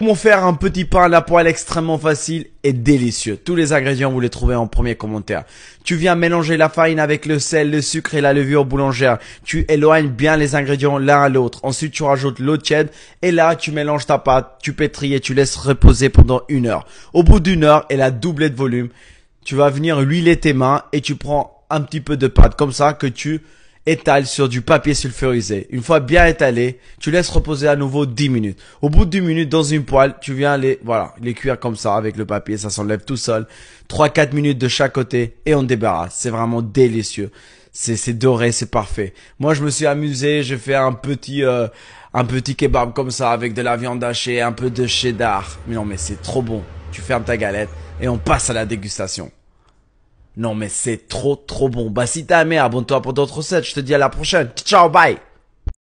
Comment faire un petit pain à la poêle extrêmement facile et délicieux. Tous les ingrédients, vous les trouvez en premier commentaire. Tu viens mélanger la farine avec le sel, le sucre et la levure boulangère. Tu éloignes bien les ingrédients l'un à l'autre. Ensuite, tu rajoutes l'eau tiède et là, tu mélanges ta pâte, tu pétris et tu laisses reposer pendant une heure. Au bout d'une heure, elle a doublé de volume. Tu vas venir huiler tes mains et tu prends un petit peu de pâte comme ça que tu étale sur du papier sulfurisé. Une fois bien étalé, tu laisses reposer à nouveau 10 minutes. Au bout de 10 minutes, dans une poêle, tu viens les, voilà, les cuire comme ça avec le papier, ça s'enlève tout seul. 3-4 minutes de chaque côté et on débarrasse. C'est vraiment délicieux. C'est, c'est doré, c'est parfait. Moi, je me suis amusé, j'ai fait un petit, euh, un petit kebab comme ça avec de la viande hachée, un peu de cheddar. Mais non, mais c'est trop bon. Tu fermes ta galette et on passe à la dégustation. Non mais c'est trop trop bon. Bah si t'as aimé, abonne-toi pour d'autres recettes. Je te dis à la prochaine. Ciao, bye